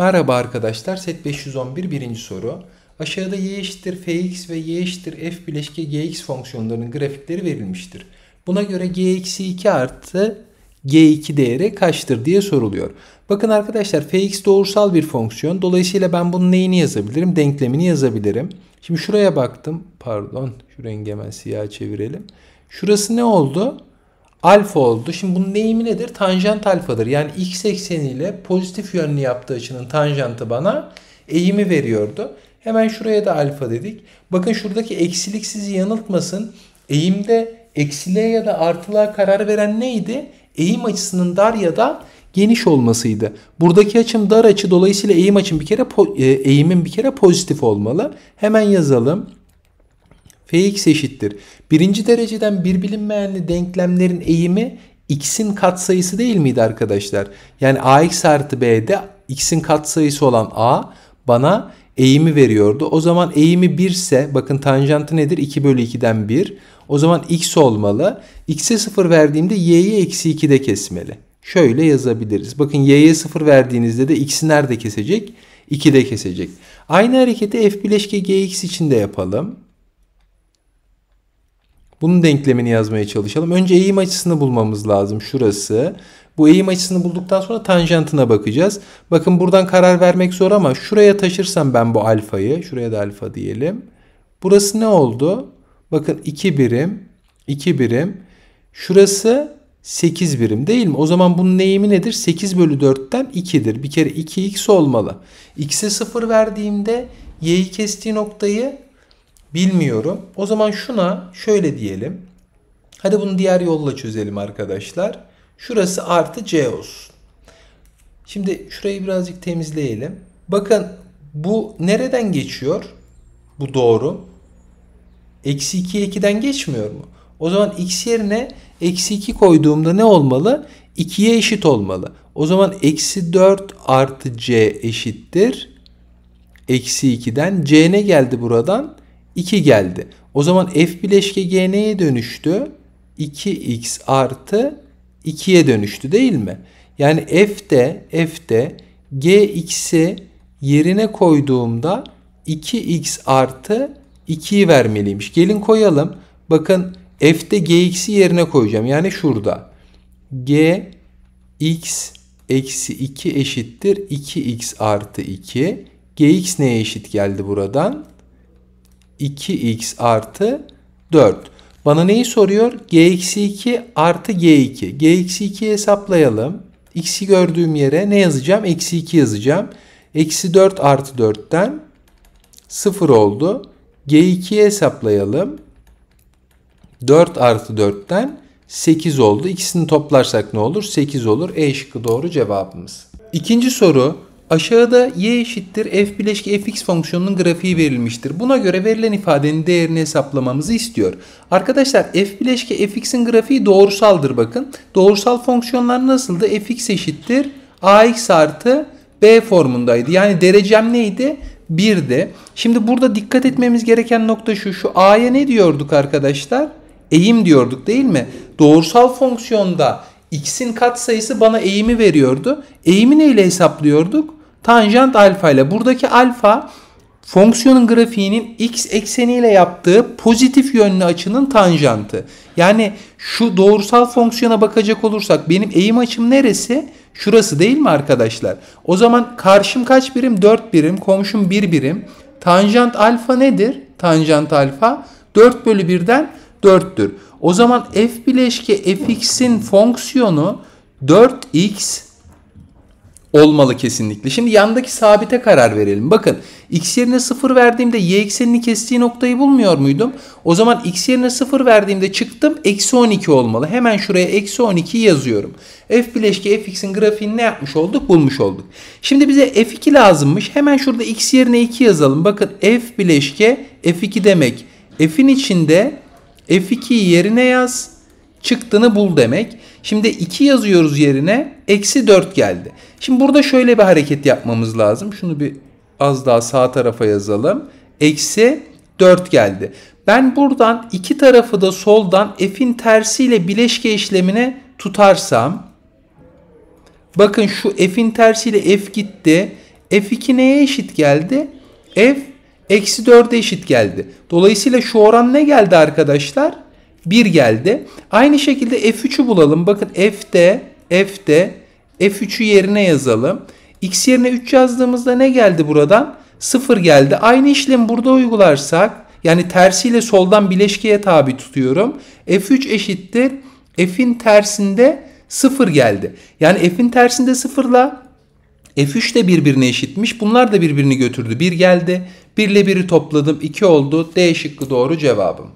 Merhaba arkadaşlar. Set 511 birinci soru. Aşağıda y eşittir fx ve y eşittir f bileşke gx fonksiyonlarının grafikleri verilmiştir. Buna göre g eksi 2 artı g2 değeri kaçtır diye soruluyor. Bakın arkadaşlar fx doğrusal bir fonksiyon. Dolayısıyla ben bunun neyini yazabilirim? Denklemini yazabilirim. Şimdi şuraya baktım. Pardon. Şu rengi hemen siyah çevirelim. Şurası ne oldu? alfa oldu. Şimdi bunun eğimi nedir? Tanjant alfadır. Yani x ekseniyle pozitif yönlü yaptığı açının tanjantı bana eğimi veriyordu. Hemen şuraya da alfa dedik. Bakın şuradaki eksilik sizi yanıltmasın. Eğimde eksiliğe ya da artılığa karar veren neydi? Eğim açısının dar ya da geniş olmasıydı. Buradaki açım dar açı dolayısıyla eğim açım bir kere e, eğimin bir kere pozitif olmalı. Hemen yazalım. Fx eşittir. Birinci dereceden bir bilinmeyenli denklemlerin eğimi x'in katsayısı değil miydi arkadaşlar? Yani ax artı b'de x'in katsayısı olan a bana eğimi veriyordu. O zaman eğimi 1 ise bakın tanjantı nedir? 2 bölü 2'den 1. O zaman x olmalı. x'e 0 verdiğimde y'yi eksi 2'de kesmeli. Şöyle yazabiliriz. Bakın y'ye 0 verdiğinizde de x'i nerede kesecek? 2'de kesecek. Aynı hareketi f bileşke gx için de yapalım. Bunun denklemini yazmaya çalışalım. Önce eğim açısını bulmamız lazım. Şurası. Bu eğim açısını bulduktan sonra tanjantına bakacağız. Bakın buradan karar vermek zor ama şuraya taşırsam ben bu alfayı. Şuraya da alfa diyelim. Burası ne oldu? Bakın 2 birim. 2 birim. Şurası 8 birim değil mi? O zaman bunun eğimi nedir? 8 bölü 4'ten 2'dir. Bir kere 2x olmalı. x'e 0 verdiğimde y'yi kestiği noktayı Bilmiyorum. O zaman şuna şöyle diyelim. Hadi bunu diğer yolla çözelim arkadaşlar. Şurası artı c olsun. Şimdi şurayı birazcık temizleyelim. Bakın bu nereden geçiyor? Bu doğru. Eksi 2'ye 2'den geçmiyor mu? O zaman x yerine eksi 2 koyduğumda ne olmalı? 2'ye eşit olmalı. O zaman eksi 4 artı c eşittir. Eksi 2'den. c ne geldi buradan? 2 geldi. O zaman f bileşke g neye dönüştü? 2x artı 2'ye dönüştü değil mi? Yani f de f de gx'i yerine koyduğumda 2x artı 2'yi vermeliymiş. Gelin koyalım. Bakın f'de x'i yerine koyacağım. Yani şurada. G x eksi 2 eşittir 2x artı 2. G x neye eşit geldi buradan? 2x artı 4. Bana neyi soruyor? gx 2 artı g2. gx 2yi hesaplayalım. x'i gördüğüm yere ne yazacağım? Eksi 2 yazacağım. Eksi 4 artı 4'ten 0 oldu. g2'yi hesaplayalım. 4 artı 4'ten 8 oldu. İkisini toplarsak ne olur? 8 olur. E şıkkı doğru cevabımız. İkinci soru Aşağıda y eşittir f bileşki fx fonksiyonunun grafiği verilmiştir. Buna göre verilen ifadenin değerini hesaplamamızı istiyor. Arkadaşlar f bileşki fx'in grafiği doğrusaldır bakın. Doğrusal fonksiyonlar nasıldı? fx eşittir ax artı b formundaydı. Yani derecem neydi? 1'de. Şimdi burada dikkat etmemiz gereken nokta şu. Şu a'ya ne diyorduk arkadaşlar? Eğim diyorduk değil mi? Doğrusal fonksiyonda x'in katsayısı bana eğimi veriyordu. Eğimi neyle hesaplıyorduk? tanjant alfa ile. Buradaki alfa fonksiyonun grafiğinin x ekseniyle yaptığı pozitif yönlü açının tanjantı. Yani şu doğrusal fonksiyona bakacak olursak benim eğim açım neresi? Şurası değil mi arkadaşlar? O zaman karşım kaç birim? 4 birim. Komşum 1 birim. Tanjant alfa nedir? Tanjant alfa 4 bölü 1'den 4'tür. O zaman f bileşke fx'in fonksiyonu 4x olmalı kesinlikle. Şimdi yandaki sabite karar verelim. Bakın x yerine 0 verdiğimde y eksenini kestiği noktayı bulmuyor muydum? O zaman x yerine 0 verdiğimde çıktım eksi 12 olmalı. Hemen şuraya eksi 12 yazıyorum. F bileşki fx'in grafiğini ne yapmış olduk? Bulmuş olduk. Şimdi bize f2 lazımmış. Hemen şurada x yerine 2 yazalım. Bakın f bileşke f2 demek. F'in içinde f2'yi yerine yaz. Çıktığını bul demek. Şimdi 2 yazıyoruz yerine eksi 4 geldi. Şimdi burada şöyle bir hareket yapmamız lazım. Şunu bir az daha sağ tarafa yazalım. Eksi 4 geldi. Ben buradan iki tarafı da soldan f'in tersiyle bileşke işlemine tutarsam bakın şu f'in tersiyle f gitti. f2 neye eşit geldi? f eksi 4'e eşit geldi. Dolayısıyla şu oran ne geldi arkadaşlar? 1 geldi. Aynı şekilde F3'ü bulalım. Bakın F'de F'de F3'ü yerine yazalım. X yerine 3 yazdığımızda ne geldi buradan? 0 geldi. Aynı işlemi burada uygularsak yani tersiyle soldan bileşkeye tabi tutuyorum. F3 eşittir. F'in tersinde 0 geldi. Yani F'in tersinde 0 ile F3 de birbirine eşitmiş. Bunlar da birbirini götürdü. 1 geldi. 1 ile 1'i topladım. 2 oldu. D şıkkı doğru cevabım.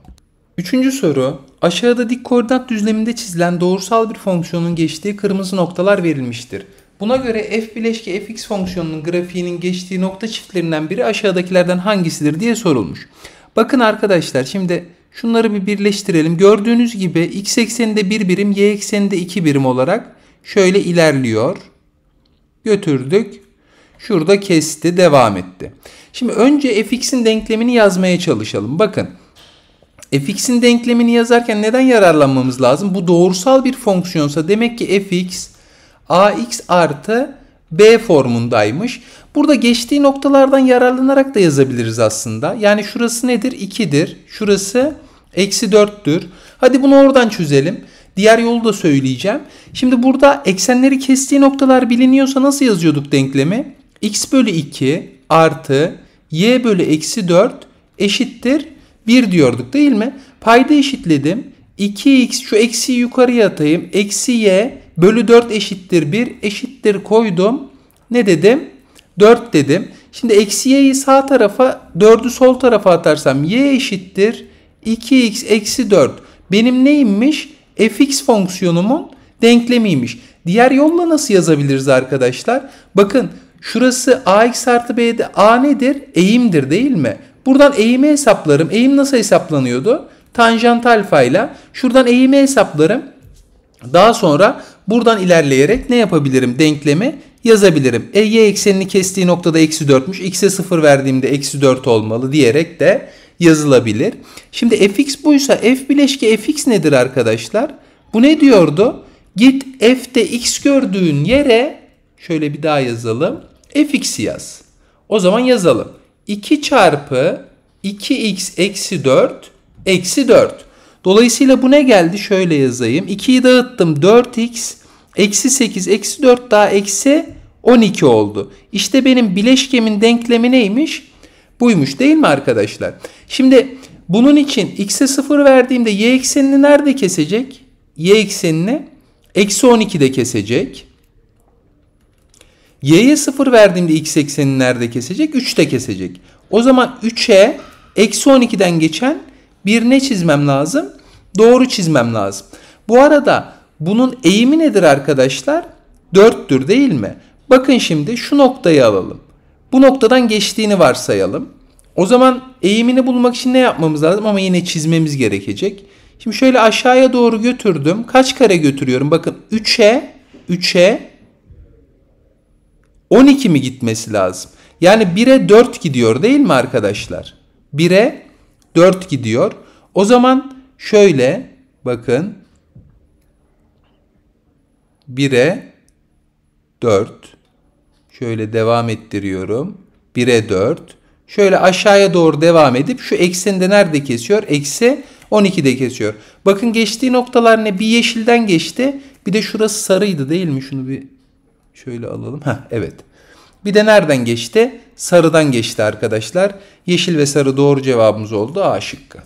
Üçüncü soru. Aşağıda dik koordinat düzleminde çizilen doğrusal bir fonksiyonun geçtiği kırmızı noktalar verilmiştir. Buna göre f bileşke fx fonksiyonunun grafiğinin geçtiği nokta çiftlerinden biri aşağıdakilerden hangisidir diye sorulmuş. Bakın arkadaşlar şimdi şunları bir birleştirelim. Gördüğünüz gibi x ekseninde bir birim, y ekseninde iki birim olarak şöyle ilerliyor. Götürdük. Şurada kesti, devam etti. Şimdi önce fx'in denklemini yazmaya çalışalım. Bakın fx'in denklemini yazarken neden yararlanmamız lazım? Bu doğrusal bir fonksiyonsa demek ki fx ax artı b formundaymış. Burada geçtiği noktalardan yararlanarak da yazabiliriz aslında. Yani şurası nedir? 2'dir. Şurası eksi 4'tür. Hadi bunu oradan çözelim. Diğer yolu da söyleyeceğim. Şimdi burada eksenleri kestiği noktalar biliniyorsa nasıl yazıyorduk denklemi? x bölü 2 artı y bölü eksi 4 eşittir 1 diyorduk değil mi? Payda eşitledim. 2x şu eksi yukarıya atayım. Eksi y bölü 4 eşittir 1 eşittir koydum. Ne dedim? 4 dedim. Şimdi eksi y'yi sağ tarafa 4'ü sol tarafa atarsam y eşittir 2x eksi 4. Benim neyimmiş? fx fonksiyonumun denklemiymiş. Diğer yolla nasıl yazabiliriz arkadaşlar? Bakın şurası ax artı b'de a nedir? Eğimdir değil mi? Buradan eğimi hesaplarım. Eğim nasıl hesaplanıyordu? Tanjant alfa ile. Şuradan eğimi hesaplarım. Daha sonra buradan ilerleyerek ne yapabilirim? Denklemi yazabilirim. E y eksenini kestiği noktada eksi 4'müş. X'e 0 verdiğimde eksi 4 olmalı diyerek de yazılabilir. Şimdi fx buysa f bileşki fx nedir arkadaşlar? Bu ne diyordu? Git f'te x gördüğün yere şöyle bir daha yazalım. fx'i yaz. O zaman yazalım. 2 çarpı 2x eksi 4 eksi 4. Dolayısıyla bu ne geldi? Şöyle yazayım. 2'yi dağıttım. 4x eksi 8 eksi 4 daha eksi 12 oldu. İşte benim bileşkemin denklemi neymiş? Buymuş değil mi arkadaşlar? Şimdi bunun için x'e 0 verdiğimde y eksenini nerede kesecek? Y eksenini eksi 12'de kesecek y'ye 0 verdiğimde x eksenini nerede kesecek? 3'te kesecek. O zaman 3'e eksi 12'den geçen bir ne çizmem lazım? Doğru çizmem lazım. Bu arada bunun eğimi nedir arkadaşlar? 4'tür değil mi? Bakın şimdi şu noktayı alalım. Bu noktadan geçtiğini varsayalım. O zaman eğimini bulmak için ne yapmamız lazım? Ama yine çizmemiz gerekecek. Şimdi şöyle aşağıya doğru götürdüm. Kaç kare götürüyorum? Bakın 3'e 3'e 12 mi gitmesi lazım? Yani 1'e 4 gidiyor değil mi arkadaşlar? 1'e 4 gidiyor. O zaman şöyle bakın 1'e 4 şöyle devam ettiriyorum. 1'e 4 şöyle aşağıya doğru devam edip şu eksende nerede kesiyor? Eksi 12'de kesiyor. Bakın geçtiği noktalar ne? Bir yeşilden geçti. Bir de şurası sarıydı değil mi? Şunu bir Şöyle alalım. Ha evet. Bir de nereden geçti? Sarıdan geçti arkadaşlar. Yeşil ve sarı doğru cevabımız oldu A şıkkı.